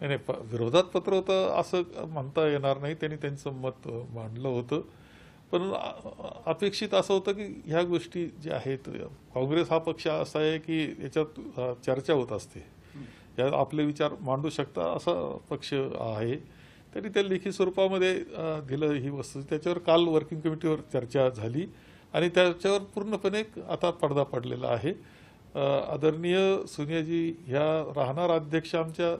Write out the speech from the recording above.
नाही विरोधात पत्र होतं असं म्हणता येणार नाही त्यांनी त्यांचं मत मांडलं होतं पण अपेक्षित असं होतं की ह्या गोष्टी ज्या आहेत काँग्रेस हा पक्ष असा आहे की याच्यात चर्चा होत असते या आपले विचार मांडू शकता असा पक्ष आहे तरी त्या लेखी स्वरूपामध्ये दिलं ही वस्तू त्याच्यावर काल वर्किंग कमिटीवर चर्चा झाली आणि त्याच्यावर पूर्णपणे आता पडदा पडलेला आहे आदरणीय सोनियाजी ह्या राहणार अध्यक्ष आमच्या